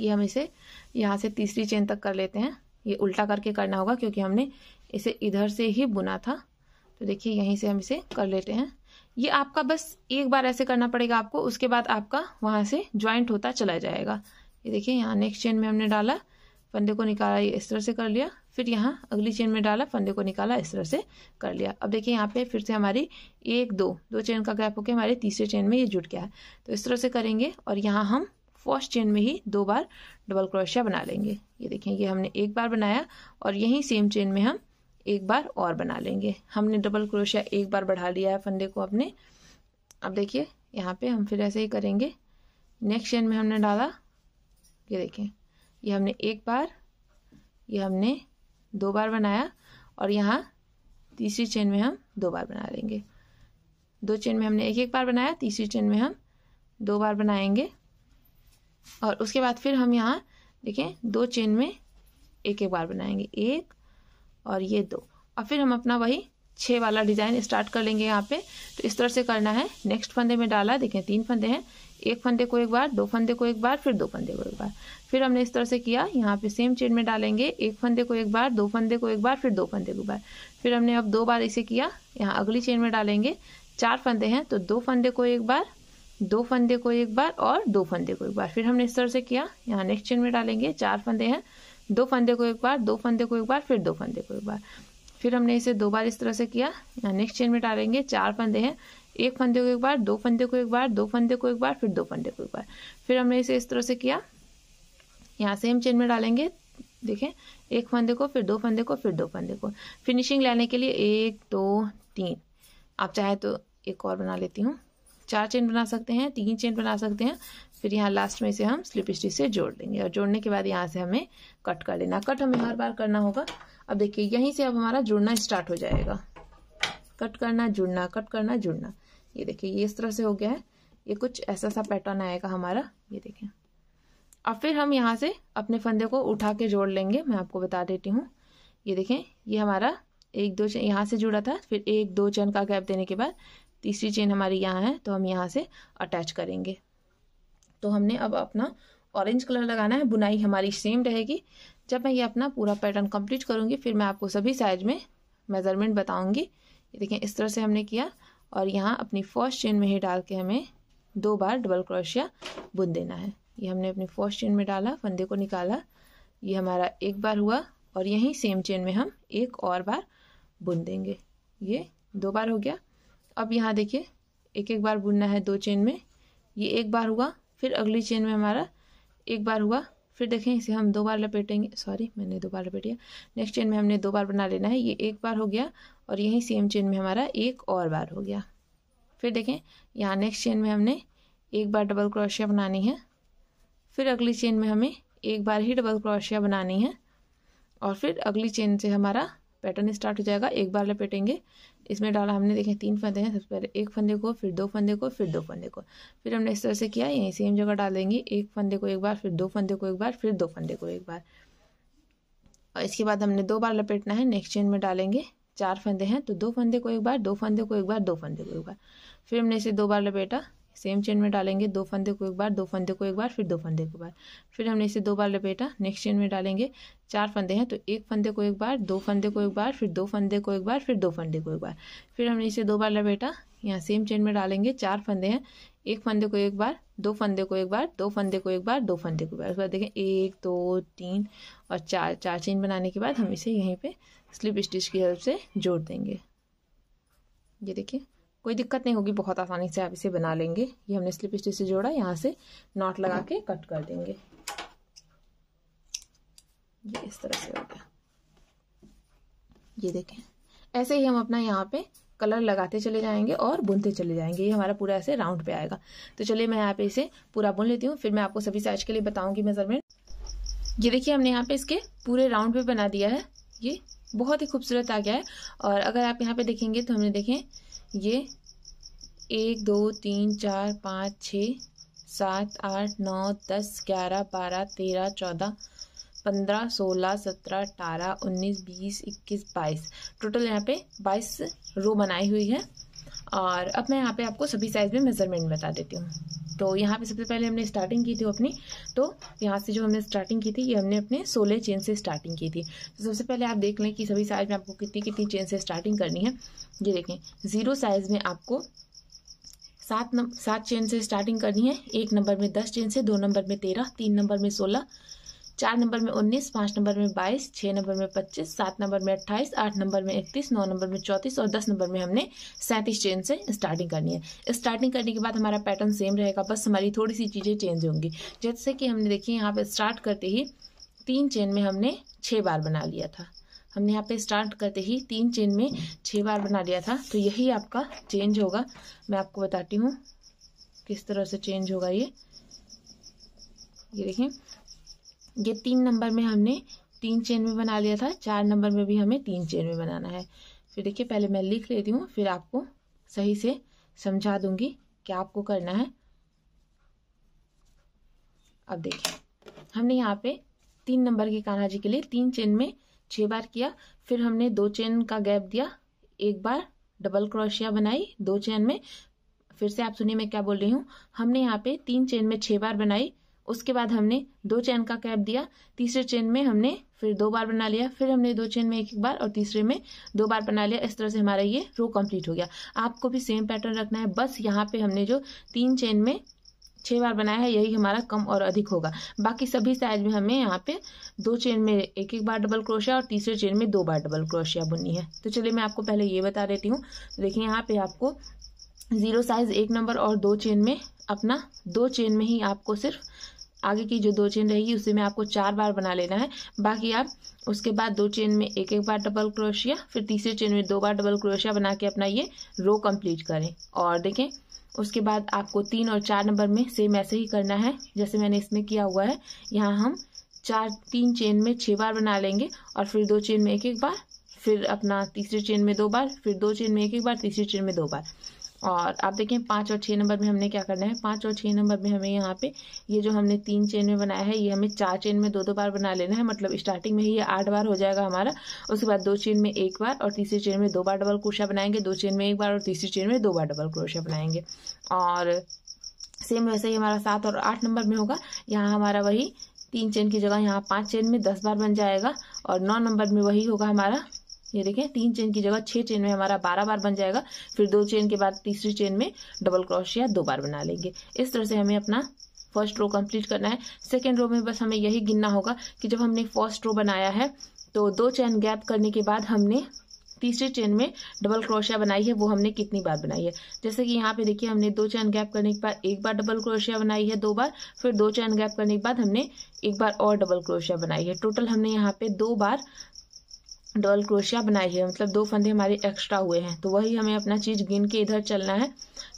ये हम इसे यहाँ से तीसरी चेन तक कर लेते हैं ये उल्टा करके करना होगा क्योंकि हमने इसे इधर से ही बुना था तो देखिए यहीं से हम इसे कर लेते हैं ये आपका बस एक बार ऐसे करना पड़ेगा आपको उसके बाद आपका वहाँ से ज्वाइंट होता चला जाएगा ये देखिए यहाँ नेक्स्ट चेन में हमने डाला फंदे को निकाला ये इस तरह से कर लिया फिर यहाँ अगली चेन में डाला फंदे को निकाला इस तरह से कर लिया अब देखिए यहाँ पे फिर से हमारी एक दो दो चेन का गैप होकर हमारे तीसरे चेन में ये जुट गया है तो इस तरह से करेंगे और यहाँ हम फर्स्ट चेन में ही दो बार डबल क्रोशिया बना लेंगे ये देखिए ये हमने एक बार बनाया और यहीं सेम चेन में हम एक बार और बना लेंगे हमने डबल क्रोशिया एक बार बढ़ा लिया है फंदे को अपने अब देखिए यहाँ पे हम फिर ऐसे ही करेंगे नेक्स्ट चेन में हमने डाला ये देखें ये हमने एक बार ये हमने दो बार बनाया और यहाँ तीसरी चेन में हम दो बार बना लेंगे दो चेन में हमने एक एक बार बनाया तीसरी चेन में हम दो बार बनाएंगे और उसके बाद फिर हम यहाँ देखें दो चेन में एक एक बार बनाएंगे एक और ये दो और फिर हम अपना वही छः वाला डिज़ाइन स्टार्ट कर लेंगे यहाँ पे तो इस तरह से करना है नेक्स्ट फंदे में डाला देखें तीन फंदे हैं एक फंदे को एक बार दो फंदे को एक बार फिर दो फंदे को एक बार फिर हमने इस तरह से किया यहाँ पे सेम चेन में डालेंगे एक फंदे को एक बार दो फंदे को एक बार फिर दो फंदे को एक बार फिर हमने अब दो बार इसे किया यहाँ अगली चेन में डालेंगे चार फंदे हैं तो दो फंदे को एक बार दो फंदे को एक बार और दो फंदे को एक बार फिर हमने इस तरह से किया यहाँ नेक्स्ट चेन में डालेंगे चार फंदे हैं दो फंदे को एक बार दो फंदे को एक बार फिर दो फंदे को एक बार फिर हमने इसे दो बार इस तरह से किया नेक्स्ट चेन में डालेंगे चार फंदे हैं एक फंदे को एक बार दो फंदे को एक बार दो फंदे को एक बार फिर दो फंदे को एक बार फिर हमने इसे इस तरह से किया यहाँ सेम चेन में डालेंगे देखें एक फंदे को फिर दो फंदे को फिर दो फंदे को फिनिशिंग लाने के लिए एक दो तीन आप चाहे तो एक और बना लेती हूँ चार चेन बना सकते हैं तीन चेन बना सकते हैं फिर यहाँ लास्ट में इसे हम स्लिप स्टिच से जोड़ देंगे और जोड़ने के बाद यहाँ से हमें कट कर लेना कट हमें हर बार करना होगा अब देखिए यहीं से अब हमारा जुड़ना स्टार्ट हो जाएगा कट करना जुड़ना कट करना जुड़ना ये देखिए ये इस तरह से हो गया है ये कुछ ऐसा सा पैटर्न आएगा हमारा ये देखिए अब फिर हम यहाँ से अपने फंदे को उठा के जोड़ लेंगे मैं आपको बता देती हूँ ये देखें ये हमारा एक दो चेन यहाँ से जुड़ा था फिर एक दो चेन का गैप देने के बाद तीसरी चेन हमारी यहाँ है तो हम यहाँ से अटैच करेंगे तो हमने अब अपना ऑरेंज कलर लगाना है बुनाई हमारी सेम रहेगी जब मैं ये अपना पूरा पैटर्न कंप्लीट करूँगी फिर मैं आपको सभी साइज में मेज़रमेंट बताऊँगी ये देखें इस तरह से हमने किया और यहाँ अपनी फर्स्ट चेन में ही डाल के हमें दो बार डबल क्रोशिया बुन देना है ये हमने अपनी फर्स्ट चेन में डाला फंदे को निकाला ये हमारा एक बार हुआ और यहीं सेम चेन में हम एक और बार बुन देंगे ये दो बार हो गया अब यहाँ देखिए एक एक बार बुनना है दो चेन में ये एक बार हुआ फिर अगली चेन में हमारा एक बार हुआ फिर देखें इसे हम दो बार लपेटेंगे सॉरी मैंने दो बार लपेट नेक्स्ट चेन में हमने दो बार बना लेना है ये एक बार हो गया और यही सेम चेन में हमारा एक और बार हो गया फिर देखें यहाँ नेक्स्ट चेन में हमने एक बार डबल क्रोशिया बनानी है फिर अगली चेन में हमें एक बार ही डबल क्रोशिया बनानी है और फिर अगली चेन से हमारा पैटर्न स्टार्ट हो जाएगा एक बार लपेटेंगे इसमें डाला हमने देखें तीन फंदे हैं सबसे पहले एक फंदे को फिर दो फंदे को फिर दो फंदे को फिर हमने इस तरह से किया यहीं सेम जगह डाल देंगे एक फंदे को एक बार फिर दो फंदे को एक बार फिर दो फंदे को एक बार और इसके बाद हमने दो बार लपेटना है नेक्स्ट चेन में डालेंगे चार फंदे हैं तो दो फंदे को एक बार दो फंदे को एक बार दो फंदे को एक बार फिर हमने इसे दो बार लपेटा सेम चेन में डालेंगे दो फंदे को एक बार दो फंदे को एक बार फिर दो फंदे को एक बार फिर हमने इसे दो बार लपेटा नेक्स्ट चेन में डालेंगे चार फंदे हैं तो एक फंदे को एक बार दो फंदे को एक बार फिर दो फंदे को एक बार फिर दो फंदे को एक बार फिर हमने इसे दो बार लपेटा यहाँ सेम चेन में डालेंगे चार फंदे हैं एक फंदे को एक बार दो फंदे को एक बार दो फंदे को एक बार दो फंदे को एक बार उसके बाद देखें एक दो तीन और चार चार चेन बनाने के बाद हम इसे यहीं पर स्लिप स्टिच की हेल्प से जोड़ देंगे ये देखिए कोई दिक्कत नहीं होगी बहुत आसानी से आप इसे बना लेंगे ये हमने स्लिप स्टिच से जोड़ा यहाँ से नॉट लगा के कट कर देंगे ये इस तरह से हो गया ये देखें ऐसे ही हम अपना यहाँ पे कलर लगाते चले जाएंगे और बुनते चले जाएंगे ये हमारा पूरा ऐसे राउंड पे आएगा तो चलिए मैं यहाँ पे इसे पूरा बुन लेती हूँ फिर मैं आपको सभी साइज के लिए बताऊंगी मेजरमेंट ये देखिए हमने यहाँ पे इसके पूरे राउंड पे बना दिया है ये बहुत ही खूबसूरत आ गया है और अगर आप यहाँ पे देखेंगे तो हमने देखें ये एक दो तीन चार पाँच छः सात आठ नौ दस ग्यारह बारह तेरह चौदह पंद्रह सोलह सत्रह अठारह उन्नीस बीस इक्कीस बाईस टोटल यहाँ पे बाईस रो बनाई हुई है और अब मैं यहाँ पे आपको सभी साइज़ में मेज़रमेंट बता देती हूँ तो यहाँ पे सबसे पहले हमने स्टार्टिंग की थी अपनी तो यहाँ से जो हमने स्टार्टिंग की थी ये हमने अपने सोलह चेन से स्टार्टिंग की थी तो सबसे पहले आप देख लें कि सभी साइज़ में आपको कितनी कितनी चेन से स्टार्टिंग करनी है ये देखें ज़ीरो साइज़ में आपको सात नंबर सात चेन से स्टार्टिंग करनी है एक नंबर में दस चेन से दो नंबर में तेरह तीन नंबर में सोलह चार नंबर में उन्नीस पाँच नंबर में बाईस छः नंबर में पच्चीस सात नंबर में अट्ठाईस आठ नंबर में इकतीस नौ नंबर में चौंतीस और दस नंबर में हमने सैंतीस चेन से स्टार्टिंग करनी है स्टार्टिंग करने के बाद हमारा पैटर्न सेम रहेगा बस हमारी थोड़ी सी चीज़ें चेंज होंगी जैसे कि हमने देखिए यहाँ पे स्टार्ट करते ही तीन चेन में हमने छह बार बना लिया था हमने यहाँ पे स्टार्ट करते ही तीन चेन में छह बार बना लिया था तो यही आपका चेंज होगा मैं आपको बताती हूँ किस तरह से चेंज होगा ये ये देखिए ये तीन नंबर में हमने तीन चेन में बना लिया था चार नंबर में भी हमें तीन चेन में बनाना है फिर देखिए पहले मैं लिख लेती हूँ फिर आपको सही से समझा दूंगी क्या आपको करना है अब देखिए हमने यहाँ पे तीन नंबर के कान्हा जी के लिए तीन चेन में छः बार किया फिर हमने दो चेन का गैप दिया एक बार डबल क्रोशिया बनाई दो चेन में फिर से आप सुनिए मैं क्या बोल रही हूँ हमने यहाँ पे तीन चेन में छः बार बनाई उसके बाद हमने दो चैन का कैप दिया तीसरे चैन में हमने फिर दो बार बना लिया फिर हमने दो चैन में एक एक बार और तीसरे में दो बार बना लिया इस तरह से हमारा ये रो कंप्लीट हो गया आपको भी सेम पैटर्न रखना है बस यहाँ पे हमने जो तीन चैन में छह बार बनाया है यही हमारा कम और अधिक होगा बाकी सभी साइज में हमें यहाँ पे दो चेन में एक एक बार डबल क्रोशिया और तीसरे चेन में दो बार डबल क्रोशिया बुननी है तो चलिए मैं आपको पहले ये बता देती हूँ देखिए यहाँ पे आपको ज़ीरो साइज़ एक नंबर और दो चेन में अपना दो चेन में ही आपको सिर्फ आगे की जो दो चेन रहेगी उसे में आपको चार बार बना लेना है बाकी आप उसके बाद दो चेन में एक एक बार डबल क्रोशिया फिर तीसरे चेन में दो बार डबल क्रोशिया बना के अपना ये रो कंप्लीट करें और देखें उसके बाद आपको तीन और चार नंबर में सेम ऐसे ही करना है जैसे मैंने इसमें किया हुआ है यहाँ हम चार तीन चेन में छः बार बना लेंगे और फिर दो चेन में एक एक बार फिर अपना तीसरे चेन में दो बार फिर दो चेन में एक एक बार तीसरे चेन में दो बार और आप देखें पाँच और छः नंबर में हमने क्या करना है पाँच और छः नंबर में हमें यहाँ पे ये जो हमने तीन चेन में बनाया है ये हमें चार चेन में दो दो बार बना लेना है मतलब स्टार्टिंग में ही ये आठ बार हो जाएगा हमारा उसके बाद दो चेन में एक बार और तीसरी चेन में दो बार डबल क्रोशा बनाएंगे दो चेन में एक बार और तीसरी चेन में दो बार डबल क्रोशा बनाएंगे और सेम वैसे ही हमारा सात और आठ नंबर में होगा यहाँ हमारा वही तीन चेन की जगह यहाँ पाँच चेन में दस बार बन जाएगा और नौ नंबर में वही होगा हमारा ये देखें तीन चेन की जगह छह चेन में हमारा बारह बार बन जाएगा फिर दो चेन के बाद तीसरी चेन में डबल क्रोशिया दो बार बना लेंगे इस तरह से हमें अपना फर्स्ट रो कंप्लीट करना है सेकेंड रो में बस हमें यही गिनना होगा कि जब हमने फर्स्ट रो बनाया है तो दो चैन गैप करने के बाद हमने तीसरे चेन में डबल क्रोशिया बनाई है वो हमने कितनी बार बनाई है जैसे कि यहाँ पे देखिए हमने दो चैन गैप करने के बाद एक बार डबल क्रोशिया बनाई है दो बार फिर दो चैन गैप करने के बाद हमने एक बार और डबल क्रोशिया बनाई है टोटल हमने यहाँ पे दो बार डबल क्रोशिया बनाई है मतलब दो फंदे हमारे एक्स्ट्रा हुए हैं तो वही हमें अपना चीज गिन के इधर चलना है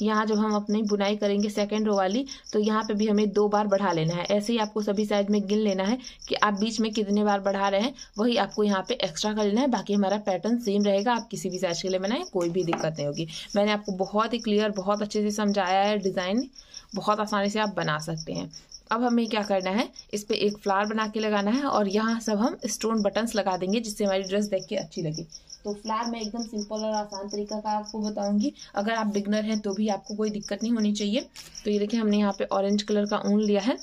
यहाँ जब हम अपनी बुनाई करेंगे सेकेंड रो वाली तो यहाँ पे भी हमें दो बार बढ़ा लेना है ऐसे ही आपको सभी साइज में गिन लेना है कि आप बीच में कितने बार बढ़ा रहे हैं वही आपको यहाँ पे एक्स्ट्रा कर लेना है बाकी हमारा पैटर्न सेम रहेगा आप किसी भी साइज के लिए बनाएं कोई भी दिक्कत नहीं होगी मैंने आपको बहुत ही क्लियर बहुत अच्छे से समझाया है डिज़ाइन बहुत आसानी से आप बना सकते हैं अब हमें क्या करना है इस पर एक फ्लावर बना के लगाना है और यहाँ सब हम स्टोन बटन्स लगा देंगे जिससे हमारी ड्रेस देख के अच्छी लगे तो फ्लावर मैं एकदम सिंपल और आसान तरीका का आपको बताऊंगी अगर आप बिगनर हैं तो भी आपको कोई दिक्कत नहीं होनी चाहिए तो ये देखिए हमने यहाँ पे ऑरेंज कलर का ऊन लिया है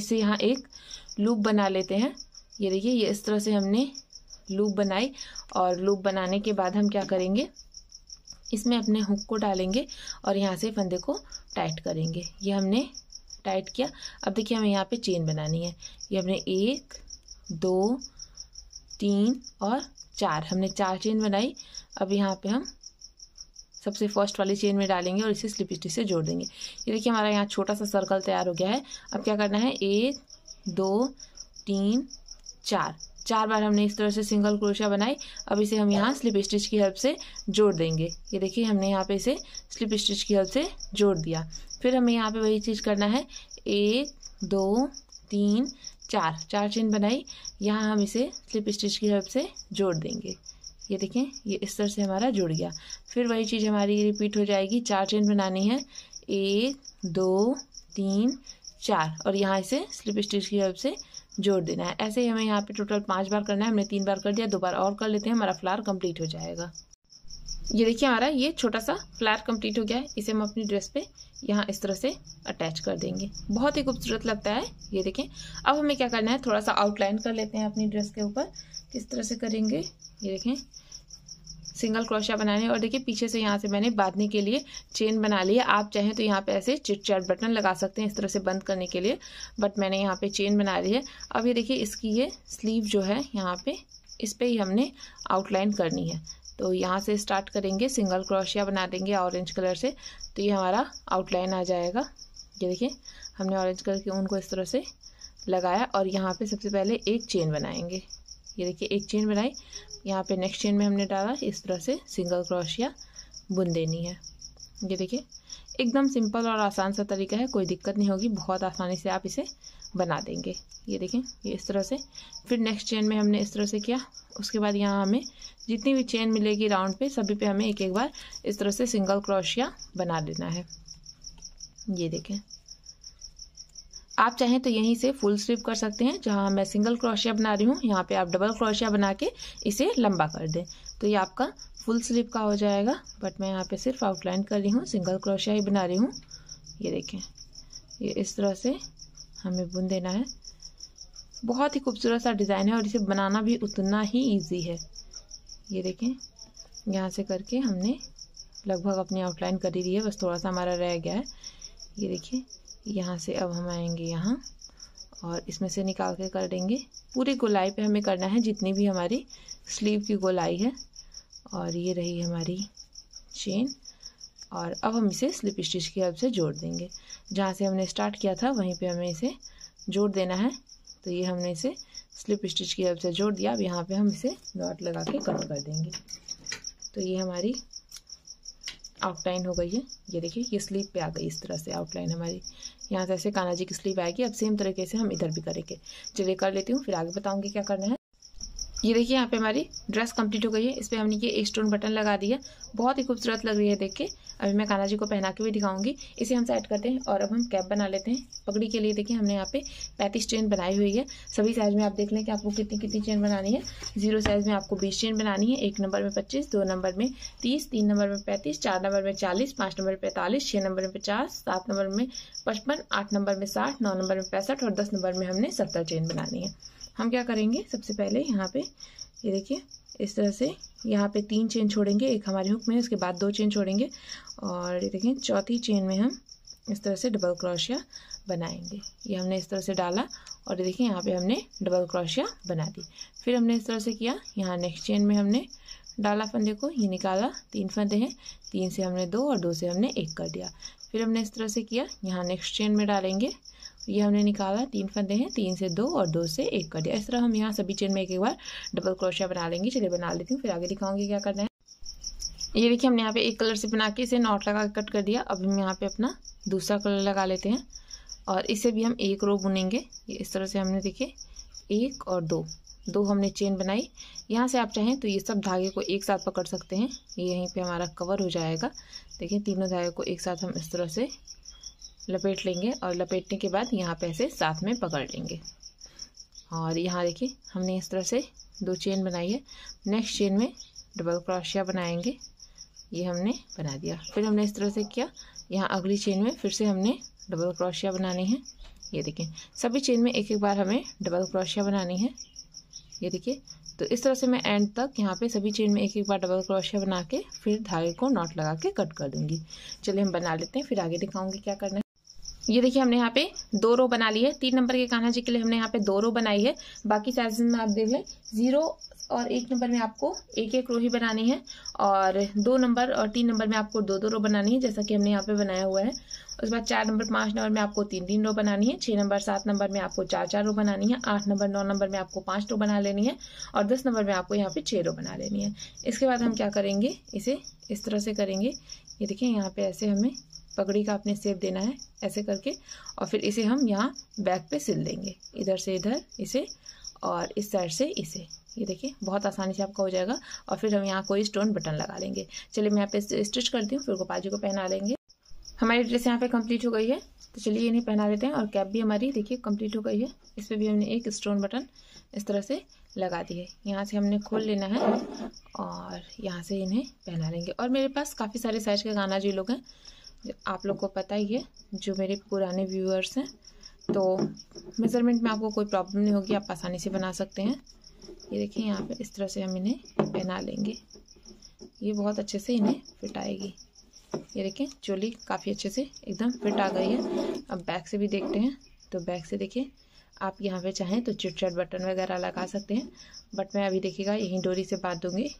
इससे यहाँ एक लूप बना लेते हैं ये देखिए ये इस तरह से हमने लूप बनाई और लूप बनाने के बाद हम क्या करेंगे इसमें अपने हुक को डालेंगे और यहाँ से फंदे को टाइट करेंगे ये हमने टाइट किया अब देखिए हमें यहाँ पे चेन बनानी है ये हमने एक दो तीन और चार हमने चार चेन बनाई अब यहाँ पे हम सबसे फर्स्ट वाली चेन में डालेंगे और इसे स्लिप स्टिच से जोड़ देंगे ये देखिए हमारा यहाँ छोटा सा सर्कल तैयार हो गया है अब क्या करना है एक दो तीन चार चार बार हमने इस तरह से सिंगल क्रोशिया बनाई अब इसे हम यहाँ स्लिप स्टिच की हेल्प से जोड़ देंगे ये देखिए हमने यहाँ पे इसे स्लिप स्टिच की हेल्प से जोड़ दिया फिर हमें यहाँ पे वही चीज़ करना है एक दो तीन चार चार चेन बनाई यहाँ हम इसे स्लिप स्टिच की हेल्प से जोड़ देंगे ये देखें ये इस तरह से हमारा जुड़ गया फिर वही चीज़ हमारी रिपीट हो जाएगी चार चेन बनानी है एक दो तीन चार और यहाँ इसे स्लिप स्टिच की हेल्प से जोड़ देना है ऐसे ही हमें यहाँ पे टोटल पांच बार करना है हमने तीन बार कर दिया दो बार और कर लेते हैं हमारा फ्लावर कंप्लीट हो जाएगा ये देखिए हमारा ये छोटा सा फ्लावर कंप्लीट हो गया है इसे हम अपनी ड्रेस पे यहाँ इस तरह से अटैच कर देंगे बहुत ही खूबसूरत लगता है ये देखें अब हमें क्या करना है थोड़ा सा आउटलाइन कर लेते हैं अपनी ड्रेस के ऊपर किस तरह से करेंगे ये देखें सिंगल क्रोशिया बनाने और देखिए पीछे से यहाँ से मैंने बांधने के लिए चेन बना ली है आप चाहें तो यहाँ पे ऐसे चैट बटन लगा सकते हैं इस तरह से बंद करने के लिए बट मैंने यहाँ पे चेन बना ली है अब ये देखिए इसकी ये स्लीव जो है यहाँ पे इस पर ही हमने आउटलाइन करनी है तो यहाँ से स्टार्ट करेंगे सिंगल क्रोशिया बना देंगे ऑरेंज कलर से तो ये हमारा आउटलाइन आ जाएगा ये देखिए हमने ऑरेंज कलर के उनको इस तरह से लगाया और यहाँ पर सबसे पहले एक चेन बनाएंगे ये देखिए एक चेन बनाई यहाँ पे नेक्स्ट चेन में हमने डाला इस तरह से सिंगल क्रोशिया बुन देनी है ये देखिए एकदम सिंपल और आसान सा तरीका है कोई दिक्कत नहीं होगी बहुत आसानी से आप इसे बना देंगे ये देखें ये इस तरह से फिर नेक्स्ट चेन में हमने इस तरह से किया उसके बाद यहाँ हमें जितनी भी चेन मिलेगी राउंड पे सभी पे हमें एक एक बार इस तरह से सिंगल क्रोशिया बना देना है ये देखें आप चाहें तो यहीं से फुल स्लीव कर सकते हैं जहां मैं सिंगल क्रोशिया बना रही हूँ यहाँ पे आप डबल क्रोशिया बना के इसे लंबा कर दें तो ये आपका फुल स्लीव का हो जाएगा बट मैं यहाँ पे सिर्फ आउटलाइन कर रही हूँ सिंगल क्रोशिया ही बना रही हूँ ये देखें ये इस तरह से हमें बुन देना है बहुत ही खूबसूरत सा डिज़ाइन है और इसे बनाना भी उतना ही ईजी है ये देखें यहाँ से करके हमने लगभग अपनी आउटलाइन कर ही दी है बस थोड़ा सा हमारा रह गया है ये देखिए यहाँ से अब हम आएंगे यहाँ और इसमें से निकाल के कर देंगे पूरी गोलाई पे हमें करना है जितनी भी हमारी स्लीव की गोलाई है और ये रही हमारी चेन और अब हम इसे स्लिप स्टिच की हेल्प से जोड़ देंगे जहाँ से हमने स्टार्ट किया था वहीं पे हमें इसे जोड़ देना है तो ये हमने इसे स्लिप स्टिच की हेल्प से जोड़ दिया अब यहाँ पर हम इसे डॉट लगा के कट कर देंगे तो ये हमारी आउटलाइन हो गई है ये देखिए ये स्लीव पे आ गई इस तरह से आउटलाइन हमारी यहाँ से ऐसे काना जी की स्लीव आएगी अब सेम तरीके से हम इधर भी करेंगे चलिए कर लेती हूँ फिर आगे बताऊँगी क्या करना है ये देखिए यहाँ पे हमारी ड्रेस कंप्लीट हो गई है इस पर हमने ये एक स्टोन बटन लगा दिया बहुत ही खूबसूरत लग रही है देख के अभी मैं कान्हा जी को पहना के भी दिखाऊंगी इसे हम सेट करते हैं और अब हम कैप बना लेते हैं पगड़ी के लिए देखिए हमने यहाँ पे पैंतीस चेन बनाई हुई है सभी साइज में आप देख लें कि आपको कितनी कितनी चेन बनानी है जीरो साइज में आपको बीस चेन बनानी है एक नंबर में पच्चीस दो नंबर में तीस तीन नंबर में पैंतीस चार नंबर में चालीस पाँच नंबर में पैंतालीस छः नंबर में पचास सात नंबर में पचपन आठ नंबर में साठ नौ नंबर में पैंसठ और दस नंबर में हमने सत्तर चेन बनानी है हम क्या करेंगे सबसे पहले यहाँ पे ये देखिए इस तरह से यहाँ पे तीन चेन छोड़ेंगे एक हमारे हुक में उसके बाद दो चेन छोड़ेंगे और ये देखें चौथी चेन में हम इस तरह से डबल क्रोशिया बनाएंगे ये हमने इस तरह से डाला और ये देखें यहाँ पे हमने डबल क्रोशिया बना दी फिर हमने इस तरह से किया यहाँ नेक्स्ट चेन में हमने डाला फंदे को ये निकाला तीन फंदे हैं तीन से हमने दो और दो से हमने एक कर दिया फिर हमने इस तरह से किया यहाँ नेक्स्ट चेन में डालेंगे ये हमने निकाला तीन फंदे हैं तीन से दो और दो से एक कर दिया इस तरह हम यहाँ सभी चेन में एक एक बार डबल क्रोशिया बना लेंगे चलिए बना लेती हूँ फिर आगे दिखाऊंगी क्या करना है ये देखिए हमने यहाँ पे एक कलर से बना के इसे नॉट लगा कट कर दिया अब हम यहाँ पे अपना दूसरा कलर लगा लेते हैं और इसे भी हम एक रो बुनेंगे ये इस तरह से हमने देखे एक और दो दो हमने चेन बनाई यहाँ से आप चाहें तो ये सब धागे को एक साथ पकड़ सकते हैं ये यहीं पे हमारा कवर हो जाएगा देखिए तीनों धागे को एक साथ हम इस तरह से लपेट लेंगे और लपेटने के बाद यहाँ पे ऐसे साथ में पकड़ लेंगे और यहाँ देखिए हमने इस तरह से दो चेन बनाई है नेक्स्ट चेन में डबल क्रोशिया बनाएंगे ये हमने बना दिया फिर हमने इस तरह से किया यहाँ अगली चेन में फिर से हमने डबल क्रोशिया बनानी है ये देखें सभी चेन में एक एक बार हमें डबल क्रोशिया बनानी है ये देखिए तो इस तरह से मैं एंड तक यहाँ पे सभी चेन में एक एक बार डबल क्रोशिया बना के फिर धागे को नॉट लगा के कट कर दूँगी चलिए हम बना लेते हैं फिर आगे दिखाऊँगी क्या करना है ये देखिए हमने यहाँ पे दो रो बना ली है तीन नंबर के कान्हा जी के लिए हमने यहाँ पे दो रो बनाई है बाकी साइज में आप देख लें जीरो और एक नंबर में आपको एक एक रो ही बनानी है और दो नंबर और तीन नंबर में आपको दो दो रो बनानी है जैसा कि हमने यहाँ पे बनाया हुआ है उसके बाद चार नंबर पाँच नंबर में आपको तीन तीन रो बनानी है छः नंबर सात नंबर में आपको चार चार रो बनानी है आठ नंबर नौ नंबर में आपको पाँच रो बना लेनी है और दस नंबर में आपको यहाँ पे छः रो बना लेनी है इसके बाद हम क्या करेंगे इसे इस तरह से करेंगे ये देखिए यहाँ पे ऐसे हमें पगड़ी का आपने सेप देना है ऐसे करके और फिर इसे हम यहाँ बैक पे सिल देंगे इधर से इधर इसे और इस साइड से इसे ये देखिए बहुत आसानी से आपका हो जाएगा और फिर हम यहाँ कोई स्टोन बटन लगा लेंगे चलिए मैं यहाँ पे स्टिच करती हूँ फिर गोपाल जी को पहना लेंगे हमारी ड्रेस यहाँ पे कंप्लीट हो गई है तो चलिए इन्हें पहना लेते हैं और कैप भी हमारी देखिए कंप्लीट हो गई है इस पर भी हमने एक स्टोन बटन इस तरह से लगा दी है यहाँ से हमने खोल लेना है और यहाँ से इन्हें पहना लेंगे और मेरे पास काफ़ी सारे साइज के गाना जी लोग हैं आप लोग को पता ही है जो मेरे पुराने व्यूअर्स हैं तो मेज़रमेंट में आपको कोई प्रॉब्लम नहीं होगी आप आसानी से बना सकते हैं ये देखिए यहाँ पे इस तरह से हम इन्हें पहना लेंगे ये बहुत अच्छे से इन्हें फिट आएगी ये देखें चोली काफ़ी अच्छे से एकदम फिट आ गई है अब बैक से भी देखते हैं तो बैक से देखिए आप यहाँ पे चाहें तो चिटचट बटन वगैरह लगा सकते हैं बट मैं अभी देखिएगा यहीं डोरी से बांध दूँगी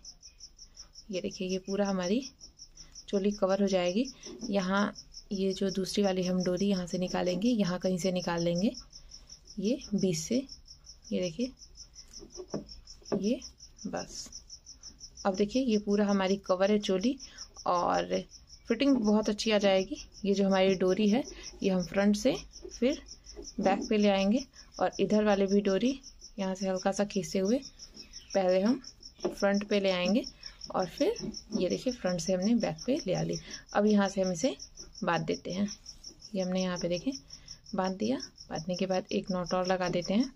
ये देखिए ये पूरा हमारी एक्चुअली कवर हो जाएगी यहाँ ये जो दूसरी वाली हम डोरी यहाँ से निकालेंगे यहाँ कहीं से निकाल लेंगे ये बीस से ये देखिए ये बस अब देखिए ये पूरा हमारी कवर है चोली और फिटिंग बहुत अच्छी आ जाएगी ये जो हमारी डोरी है ये हम फ्रंट से फिर बैक पे ले आएंगे और इधर वाले भी डोरी यहाँ से हल्का सा खींचते हुए पहले हम फ्रंट पे ले आएंगे और फिर ये देखिए फ्रंट से हमने बैक पे ले आ ली अब यहाँ से हम इसे बांध देते हैं ये हमने यहाँ पे देखें बांध दिया बांधने के बाद एक नॉट और लगा देते हैं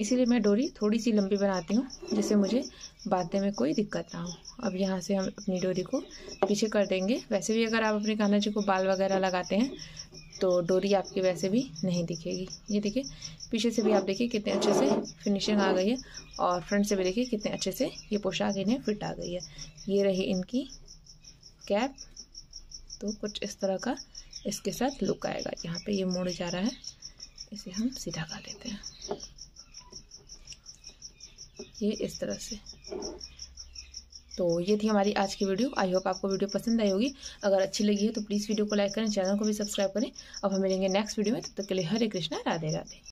इसीलिए मैं डोरी थोड़ी सी लंबी बनाती हूँ जिससे मुझे बांधने में कोई दिक्कत ना हो अब यहाँ से हम अपनी डोरी को पीछे कर देंगे वैसे भी अगर आप अपने कान्हा जी को बाल वगैरह लगाते हैं तो डोरी आपकी वैसे भी नहीं दिखेगी ये देखिए पीछे से भी आप देखिए कितने अच्छे से फिनिशिंग आ गई है और फ्रंट से भी देखिए कितने अच्छे से ये पोशाक इन्हें फिट आ गई है ये रही इनकी कैप तो कुछ इस तरह का इसके साथ लुक आएगा यहाँ पे ये मोड़ जा रहा है इसे हम सीधा कर लेते हैं ये इस तरह से तो ये थी हमारी आज की वीडियो आई होप आपको वीडियो पसंद आई होगी अगर अच्छी लगी है तो प्लीज़ वीडियो को लाइक करें चैनल को भी सब्सक्राइब करें अब हम मिलेंगे नेक्स्ट वीडियो में तब तक के लिए हरे कृष्णा राधे राधे